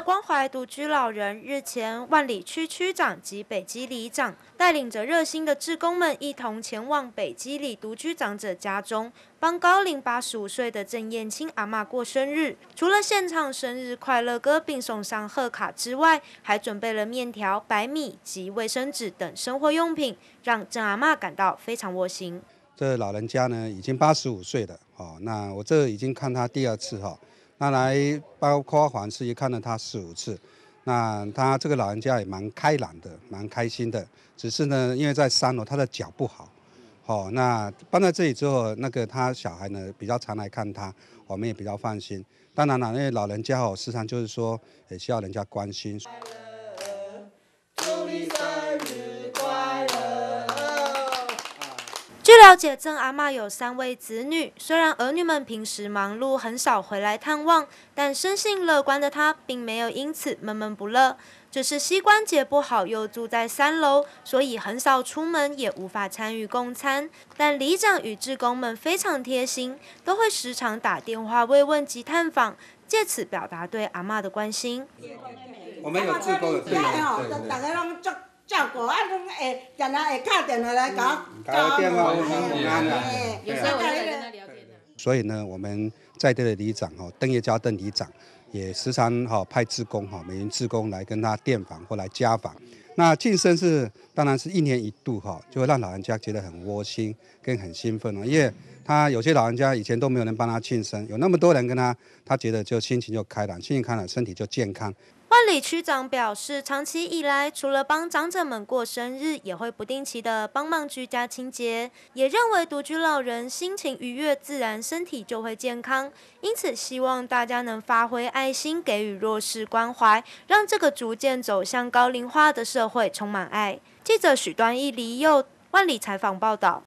关怀独居老人，日前万里区区长及北基里长带领着热心的职工们一同前往北基里独居长者家中，帮高龄八十五岁的郑燕青阿妈过生日。除了现场生日快乐歌并送上贺卡之外，还准备了面条、白米及卫生纸等生活用品，让郑阿妈感到非常窝心。这老人家呢，已经八十五岁了哦，那我这已经看他第二次哈。那来包括黄氏，也看了他四五次。那他这个老人家也蛮开朗的，蛮开心的。只是呢，因为在三楼，他的脚不好。哦，那搬到这里之后，那个他小孩呢比较常来看他，我们也比较放心。当然了，因为老人家哦，时常就是说也需要人家关心。据了解，郑阿妈有三位子女，虽然儿女们平时忙碌，很少回来探望，但生性乐观的她并没有因此闷闷不乐。只是膝关节不好，又住在三楼，所以很少出门，也无法参与共餐。但里长与志工们非常贴心，都会时常打电话慰问及探访，借此表达对阿妈的关心。我们有工对。照顾啊，拢会，人啊会打电话来讲，打电话有时候我跟他聊天所以呢，我们在的里长哦，邓业家邓里长也时常哈派职工哈，每人职工来跟他电访或来家访。那庆生是当然是一年一度哈，就会让老人家觉得很窝心跟很兴奋了，因为他有些老人家以前都没有人帮他庆生，有那么多人跟他，他觉得就心情就开朗，心情开朗，身体就健康。万里区长表示，长期以来，除了帮长者们过生日，也会不定期的帮忙居家清洁。也认为独居老人心情愉悦，自然身体就会健康。因此，希望大家能发挥爱心，给予弱势关怀，让这个逐渐走向高龄化的社会充满爱。记者许端一、离佑万里采访报道。